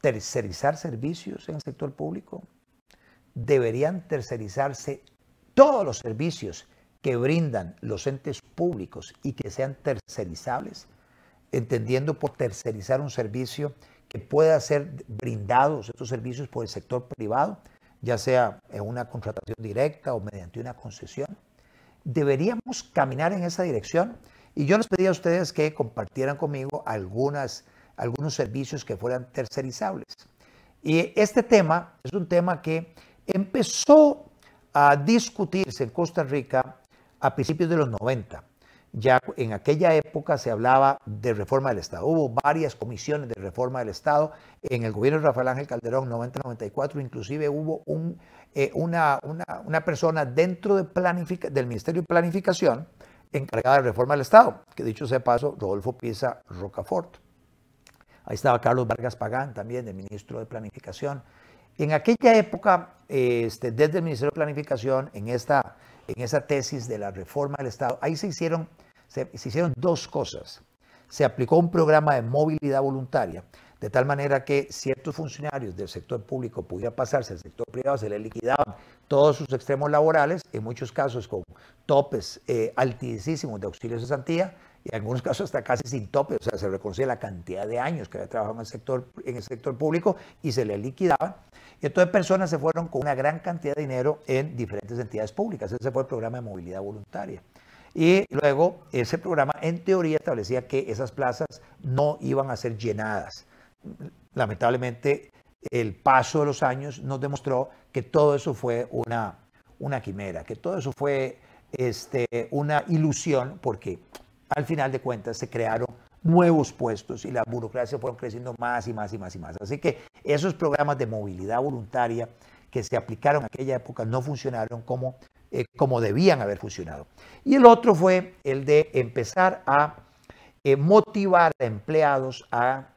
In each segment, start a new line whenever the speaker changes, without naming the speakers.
tercerizar servicios en el sector público. Deberían tercerizarse todos los servicios que brindan los entes públicos y que sean tercerizables, entendiendo por tercerizar un servicio que pueda ser brindado, estos servicios por el sector privado, ya sea en una contratación directa o mediante una concesión. Deberíamos caminar en esa dirección y yo les pedía a ustedes que compartieran conmigo algunas algunos servicios que fueran tercerizables. Y este tema es un tema que empezó a discutirse en Costa Rica a principios de los 90. Ya en aquella época se hablaba de reforma del Estado. Hubo varias comisiones de reforma del Estado. En el gobierno de Rafael Ángel Calderón, 90-94, inclusive hubo un, eh, una, una, persona dentro de del Ministerio de Planificación encargada de reforma del Estado, que dicho sea paso, Rodolfo Pisa Rocafort. Ahí estaba Carlos Vargas Pagán también, de ministro de Planificación. En aquella época, este, desde el Ministerio de Planificación, en esa tesis de la reforma del Estado, ahí se hicieron, se, hicieron dos cosas. Se aplicó un programa de movilidad voluntaria, de tal manera que ciertos funcionarios del sector público pudieran pasarse al sector privado, se les liquidaban todos sus extremos laborales, en muchos casos con topes eh, altísimos de auxilio de santía, en algunos casos hasta casi sin tope, o sea, se reconocía la cantidad de años que había trabajado en el sector, en el sector público y se le liquidaban. Y entonces personas se fueron con una gran cantidad de dinero en diferentes entidades públicas. Ese fue el programa de movilidad voluntaria. Y luego ese programa en teoría establecía que esas plazas no iban a ser llenadas. Lamentablemente el paso de los años nos demostró que todo eso fue una, una quimera, que todo eso fue este, una ilusión porque al final de cuentas se crearon nuevos puestos y la burocracia fueron creciendo más y más y más y más. Así que esos programas de movilidad voluntaria que se aplicaron en aquella época no funcionaron como, eh, como debían haber funcionado. Y el otro fue el de empezar a eh, motivar a empleados a,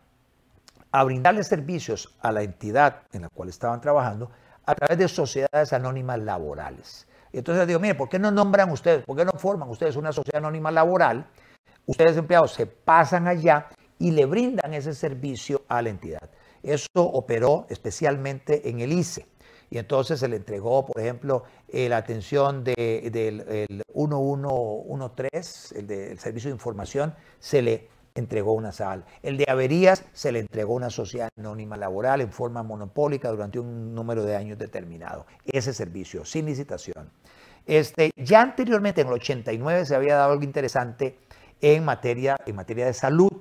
a brindarles servicios a la entidad en la cual estaban trabajando a través de sociedades anónimas laborales. Entonces digo, mire, ¿por qué no nombran ustedes? ¿Por qué no forman ustedes una sociedad anónima laboral ustedes empleados se pasan allá y le brindan ese servicio a la entidad. Eso operó especialmente en el ICE. Y entonces se le entregó, por ejemplo, eh, la atención del 1113, el del Servicio de Información, se le entregó una sala. El de averías se le entregó una sociedad anónima laboral en forma monopólica durante un número de años determinado. Ese servicio, sin licitación. Este, ya anteriormente, en el 89, se había dado algo interesante en materia, en materia de salud.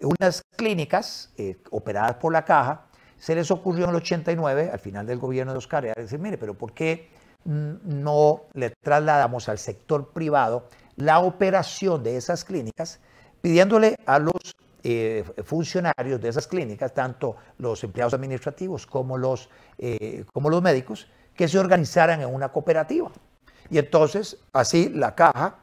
Unas clínicas eh, operadas por la caja se les ocurrió en el 89, al final del gobierno de Oscar, decir, mire, pero ¿por qué no le trasladamos al sector privado la operación de esas clínicas, pidiéndole a los eh, funcionarios de esas clínicas, tanto los empleados administrativos como los, eh, como los médicos, que se organizaran en una cooperativa? Y entonces, así la caja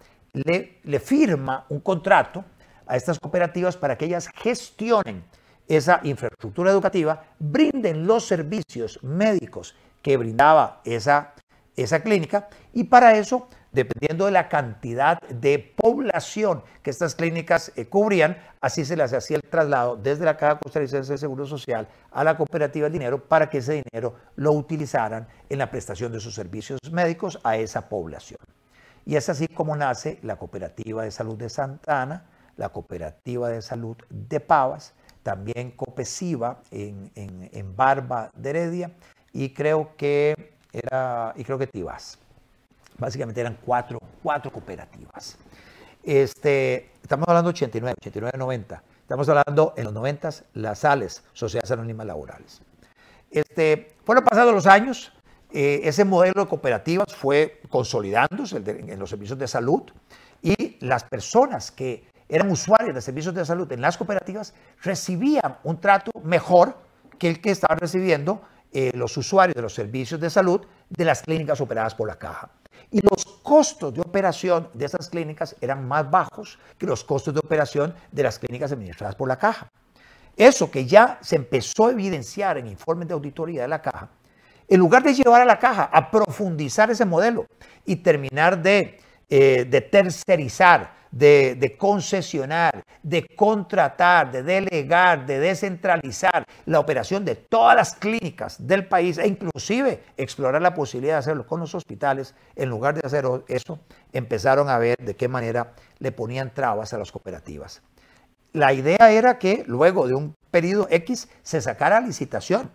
le, firma un contrato a estas cooperativas para que ellas gestionen esa infraestructura educativa, brinden los servicios médicos que brindaba esa, clínica y para eso, dependiendo de la cantidad de población que estas clínicas eh, cubrían, así se les hacía el traslado desde la Caja Costarricense de Seguro Social a la cooperativa del dinero para que ese dinero lo utilizaran en la prestación de sus servicios médicos a esa población. Y es así como nace la Cooperativa de Salud de Santana, la Cooperativa de Salud de Pavas, también Copesiva en, Barba de Heredia y creo que era, y creo que Tibas. Básicamente eran cuatro, cuatro cooperativas. Este, estamos hablando 89, 89, 90. Estamos hablando en los 90 las sales, sociedades anónimas laborales. Este, fueron pasados los años, eh, ese modelo de cooperativas fue consolidándose en los servicios de salud y las personas que eran usuarios de servicios de salud en las cooperativas recibían un trato mejor que el que estaban recibiendo eh, los usuarios de los servicios de salud de las clínicas operadas por la caja. Y los costos de operación de esas clínicas eran más bajos que los costos de operación de las clínicas administradas por la caja. Eso que ya se empezó a evidenciar en informes de auditoría de la caja, en lugar de llevar a la caja, a profundizar ese modelo y terminar eh, de, tercerizar, de, de, concesionar, de contratar, de delegar, de descentralizar la operación de todas las clínicas del país e inclusive explorar la posibilidad de hacerlo con los hospitales, en lugar de hacer eso, empezaron a ver de qué manera le ponían trabas a las cooperativas. La idea era que luego de un periodo X se sacara licitación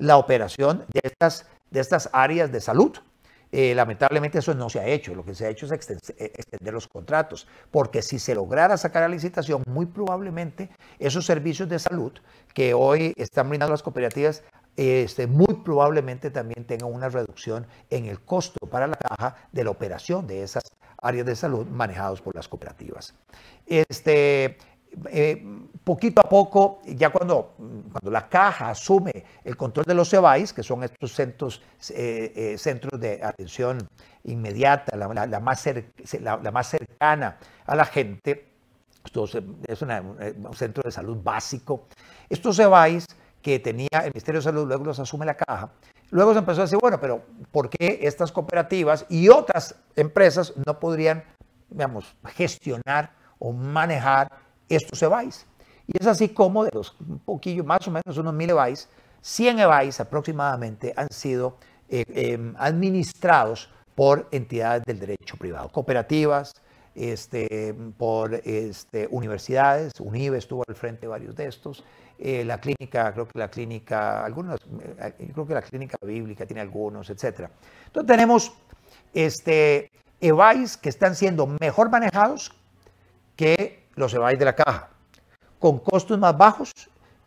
la operación de estas, de estas áreas de salud. Eh, lamentablemente eso no se ha hecho, lo que se ha hecho es eh, extender los contratos, porque si se lograra sacar la licitación, muy probablemente esos servicios de salud que hoy están brindando las cooperativas este, muy probablemente también tengan una reducción en el costo para la caja de la operación de esas áreas de salud manejadas por las cooperativas. Este, eh, poquito a poco, ya cuando cuando la caja asume el control de los CEBAIS, que son estos centros, eh, eh, centros de atención inmediata, la, más la, más cercana a la gente, eh, es un centro de salud básico, estos CEBAIS que tenía el Ministerio de Salud, luego los asume la caja, luego se empezó a decir, bueno, pero ¿por qué estas cooperativas y otras empresas no podrían, digamos, gestionar o manejar estos CEBAIS? Y es así como de los, un poquillo, más o menos unos mil EBAIs, 100 EBAIs aproximadamente han sido eh, em, administrados por entidades del derecho privado, cooperativas, este, por este, universidades, UNIVE estuvo al frente de varios de estos, eh, la clínica, creo que la clínica, yo eh, creo que la clínica bíblica tiene algunos, etc. Entonces tenemos este, EBAIS que están siendo mejor manejados que los EBAIS de la caja con costos más bajos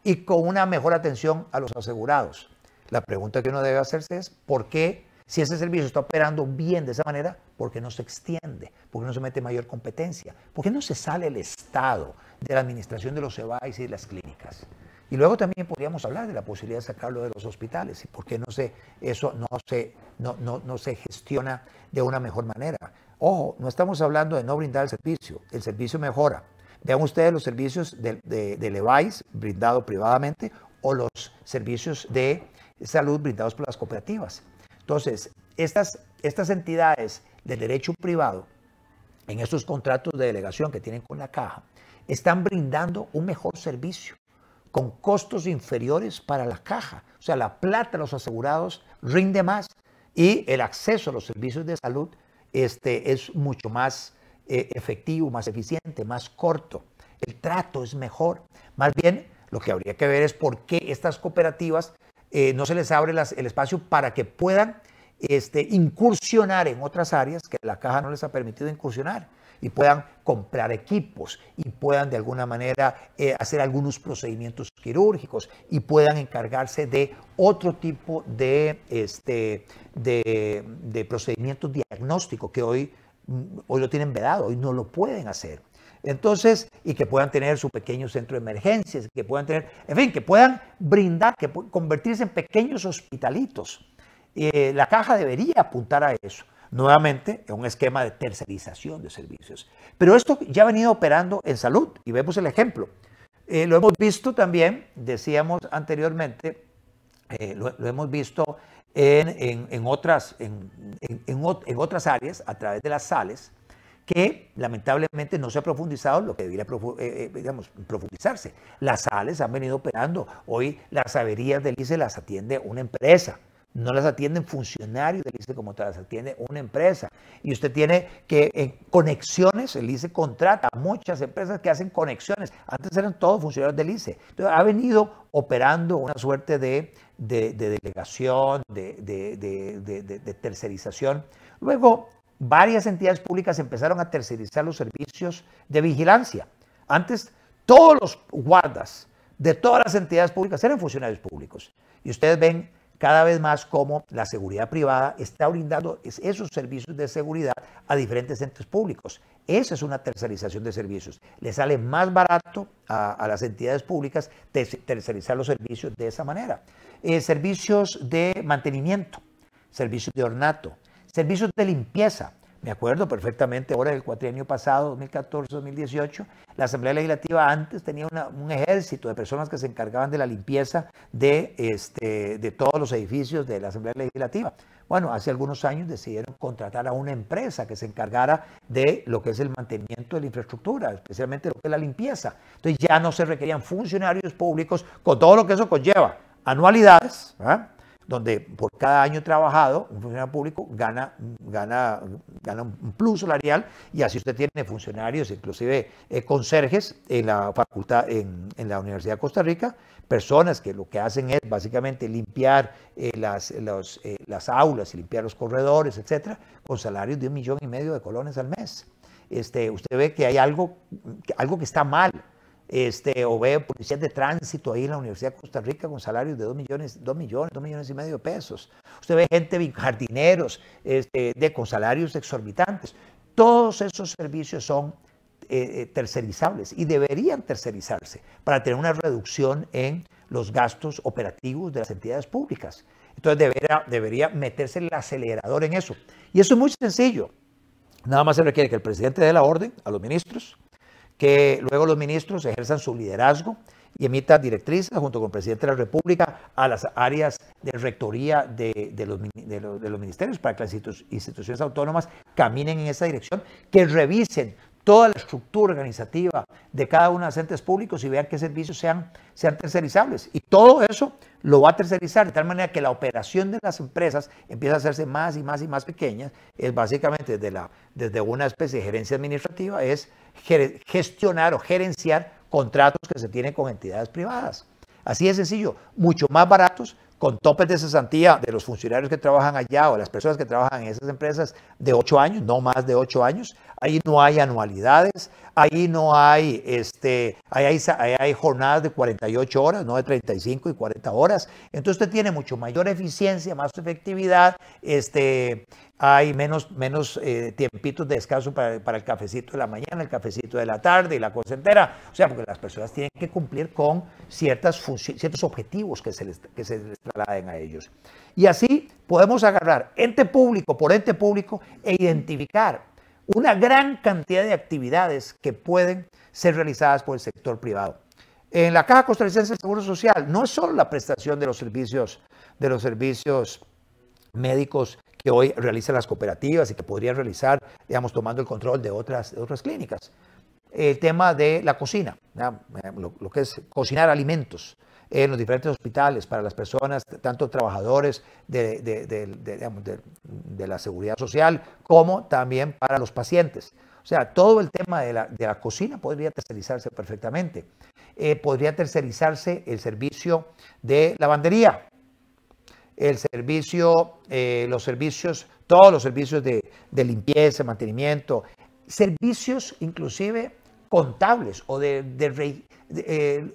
y con una mejor atención a los asegurados. La pregunta que uno debe hacerse es, ¿por qué si ese servicio está operando bien de esa manera, por qué no se extiende? ¿Por qué no se mete mayor competencia? ¿Por qué no se sale el Estado de la administración de los EBAIS y de las clínicas? Y luego también podríamos hablar de la posibilidad de sacarlo de los hospitales y por qué no se, eso no se, no, no se gestiona de una mejor manera. Ojo, no estamos hablando de no brindar el servicio, el servicio mejora, Vean ustedes los servicios de, de, de brindado privadamente o los servicios de salud brindados por las cooperativas. Entonces, estas, estas entidades de derecho privado, en estos contratos de delegación que tienen con la caja, están brindando un mejor servicio con costos inferiores para la caja. O sea, la plata de los asegurados rinde más y el acceso a los servicios de salud este, es mucho más e-, efectivo, más eficiente, más corto, el trato es mejor. Más bien, lo que habría que ver es por qué estas cooperativas eh, no se les abre el espacio para que puedan este, incursionar en otras áreas que la caja no les ha permitido incursionar y puedan comprar equipos y puedan de alguna manera eh, hacer algunos procedimientos quirúrgicos y puedan encargarse de otro tipo de, este, de, de procedimientos diagnósticos que hoy hoy lo tienen vedado, hoy no lo pueden hacer. Entonces, y que puedan tener su pequeño centro de emergencias, que puedan tener, en fin, que puedan brindar, que convertirse en pequeños hospitalitos. Eh, la caja debería apuntar a eso. Nuevamente, en un esquema de tercerización de servicios. Pero esto ya ha venido operando en salud y vemos el ejemplo. Eh, lo hemos visto también, decíamos anteriormente, eh, lo, hemos visto en, en, otras, en, en, otras áreas a través de las sales que lamentablemente no se ha profundizado lo que debería eh, eh, digamos, profundizarse. Las sales han venido operando. Hoy las averías del ICE las atiende una empresa. No las atienden funcionarios del ICE como tal, las atiende una empresa. Y usted tiene que en eh, conexiones, el ICE contrata muchas empresas que hacen conexiones. Antes eran todos funcionarios del ICE. Entonces ha venido operando una suerte de, delegación, de, de tercerización. Luego, varias entidades públicas empezaron a tercerizar los servicios de vigilancia. Antes, todos los guardas de todas las entidades públicas eran funcionarios públicos. Y ustedes ven cada vez más cómo la seguridad privada está brindando esos servicios de seguridad a diferentes entes públicos. Esa es una tercerización de servicios. Le sale más barato a, las entidades públicas tercerizar los servicios de esa manera. Eh, servicios de mantenimiento, servicios de ornato, servicios de limpieza. Me acuerdo perfectamente, ahora el cuatrienio pasado, 2014-2018, la Asamblea Legislativa antes tenía un ejército de personas que se encargaban de la limpieza de, este, de todos los edificios de la Asamblea Legislativa. Bueno, hace algunos años decidieron contratar a una empresa que se encargara de lo que es el mantenimiento de la infraestructura, especialmente lo que es la limpieza. Entonces ya no se requerían funcionarios públicos con todo lo que eso conlleva, anualidades, ¿verdad? donde por cada año trabajado un funcionario público gana, gana, gana un plus salarial y así usted tiene funcionarios, inclusive eh, conserjes en la facultad, en, la Universidad de Costa Rica, personas que lo que hacen es básicamente limpiar eh, eh, las, aulas y limpiar los corredores, etcétera, con salarios de un millón y medio de colones al mes. Este, usted ve que hay algo, algo que está mal este, o ve policías de tránsito ahí en la Universidad de Costa Rica con salarios de 2 millones, 2 millones, 2 millones y medio de pesos. Usted ve gente, jardineros, este, con salarios exorbitantes. Todos esos servicios son eh, eh, tercerizables y deberían tercerizarse para tener una reducción en los gastos operativos de las entidades públicas. Entonces debería meterse el acelerador en eso. Y eso es muy sencillo. Nada más se requiere que el presidente dé la orden a los ministros, que luego los ministros ejerzan su liderazgo y emita directrices junto con el presidente de la República a las áreas de rectoría de, de los, ministerios para que las instituciones autónomas caminen en esa dirección, que revisen toda la estructura organizativa de cada uno de los entes públicos y vean qué servicios sean, tercerizables. Y todo eso lo va a tercerizar de tal manera que la operación de las empresas empieza a hacerse más y más y más pequeñas. Es básicamente desde, la, desde una especie de gerencia administrativa, es gestionar o gerenciar contratos que se tienen con entidades privadas. Así de sencillo, mucho más baratos, con topes de cesantía de los funcionarios que trabajan allá o las personas que trabajan en esas empresas de ocho años, no más de ocho años. Ahí no hay anualidades, Ahí no hay, este, hay, jornadas de 48 horas, no de 35 y 40 horas. Entonces usted tiene mucho mayor eficiencia, más efectividad, este, hay menos, menos eh, tiempitos de descanso para, el cafecito de la mañana, el cafecito de la tarde y la cosa entera. O sea, porque las personas tienen que cumplir con ciertas ciertos objetivos que se, les, que se les trasladen a ellos. Y así podemos agarrar ente público por ente público e identificar una gran cantidad de actividades que pueden ser realizadas por el sector privado. En la Caja Costarricense del Seguro Social no es solo la prestación de los servicios, de los servicios médicos que hoy realizan las cooperativas y que podrían realizar, digamos, tomando el control de otras, de otras clínicas el tema de la cocina, eh, lo, que es cocinar alimentos en los diferentes hospitales para las personas, tanto trabajadores de, la seguridad social como también para los pacientes. O sea, todo el tema de la, cocina podría tercerizarse perfectamente. Eh, podría tercerizarse el servicio de lavandería, el servicio, eh, los servicios, todos los servicios de, de limpieza, mantenimiento, servicios inclusive contables o de, de, eh,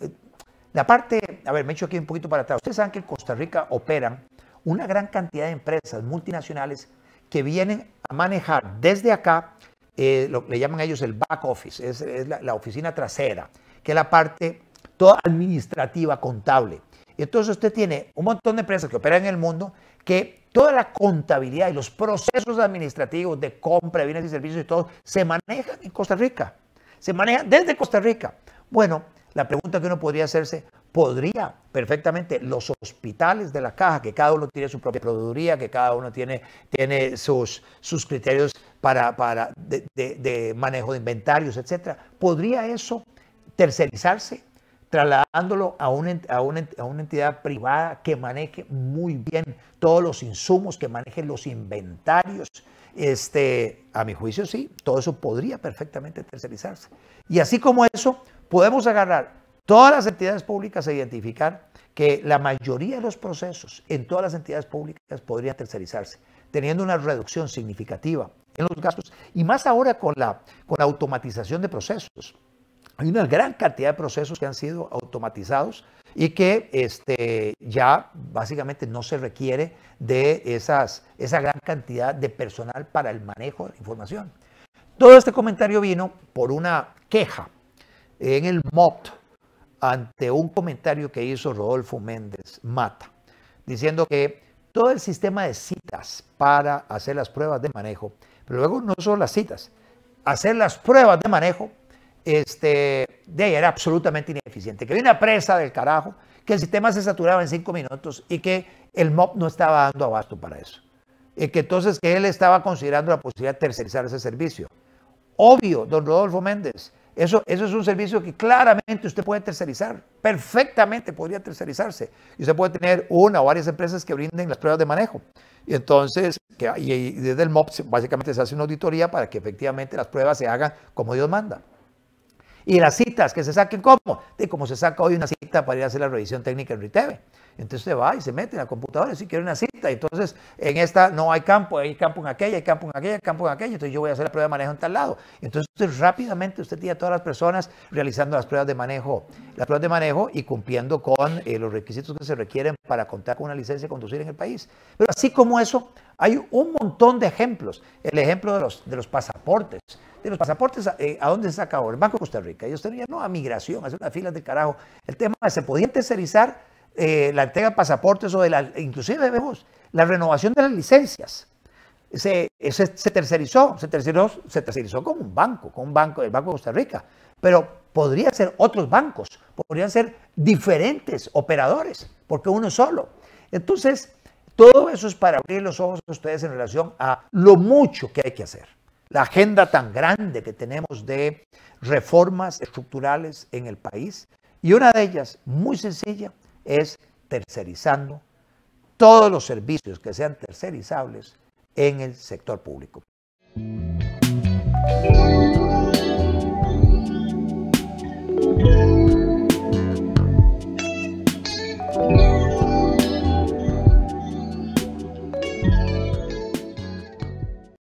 la parte, a ver, me echo aquí un poquito para atrás. Ustedes saben que en Costa Rica operan una gran cantidad de empresas multinacionales que vienen a manejar desde acá, eh, lo, le llaman ellos el back office, es, la, oficina trasera, que es la parte toda administrativa, contable. entonces usted tiene un montón de empresas que operan en el mundo que toda la contabilidad y los procesos administrativos de compra bienes y servicios y todo se manejan en Costa Rica se maneja desde Costa Rica. Bueno, la pregunta que uno podría hacerse, podría perfectamente los hospitales de la caja, que cada uno tiene su propia proveeduría, que cada uno tiene, tiene sus, sus criterios para, de, manejo de inventarios, etcétera, ¿podría eso tercerizarse? trasladándolo a a, a una entidad privada que maneje muy bien todos los insumos, que maneje los inventarios, este, a mi juicio sí, todo eso podría perfectamente tercerizarse. Y así como eso, podemos agarrar todas las entidades públicas e identificar que la mayoría de los procesos en todas las entidades públicas podrían tercerizarse, teniendo una reducción significativa en los gastos y más ahora con la, con la automatización de procesos hay una gran cantidad de procesos que han sido automatizados y que este, ya básicamente no se requiere de esa gran cantidad de personal para el manejo de la información. Todo este comentario vino por una queja en el MOT ante un comentario que hizo Rodolfo Méndez Mata, diciendo que todo el sistema de citas para hacer las pruebas de manejo, pero luego no son las citas, hacer las pruebas de manejo este, de ahí era absolutamente ineficiente, que había una presa del carajo, que el sistema se saturaba en cinco minutos y que el MOP no estaba dando abasto para eso. Y que entonces que él estaba considerando la posibilidad de tercerizar ese servicio. Obvio, don Rodolfo Méndez, eso, eso es un servicio que claramente usted puede tercerizar, perfectamente podría tercerizarse. Y usted puede tener una o varias empresas que brinden las pruebas de manejo. Y entonces, que, y desde el MOP básicamente se hace una auditoría para que efectivamente las pruebas se hagan como Dios manda. Y las citas que se saquen, ¿cómo? De cómo se saca hoy una cita para ir a hacer la revisión técnica en RITEVE. Entonces se va y se mete en la computadora, si quiere una cita, entonces en esta no hay campo, hay campo en aquella, hay campo en aquella, hay campo en aquella, entonces yo voy a hacer la prueba de manejo en tal lado. Entonces rápidamente usted tiene a todas las personas realizando las pruebas de manejo, las pruebas de manejo y cumpliendo con eh, los requisitos que se requieren para contar con una licencia de conducir en el país. Pero así como eso, hay un montón de ejemplos. El ejemplo de los, de los pasaportes los pasaportes a eh, dónde se saca El Banco de Costa Rica. ellos usted no, a migración, hacer una filas de carajo. El tema es, se podía tercerizar eh, la entrega de pasaportes o de la, inclusive vemos la renovación de las licencias. Eh, se, se, tercerizó, se tercerizó, se tercerizó con un banco, con un banco, el Banco de Costa Rica. Pero podría ser otros bancos, podrían ser diferentes operadores, porque uno solo. Entonces, todo eso es para abrir los ojos a ustedes en relación a lo mucho que hay que hacer la agenda tan grande que tenemos de reformas estructurales en el país. Y una de ellas, muy sencilla, es tercerizando todos los servicios que sean tercerizables en el sector público.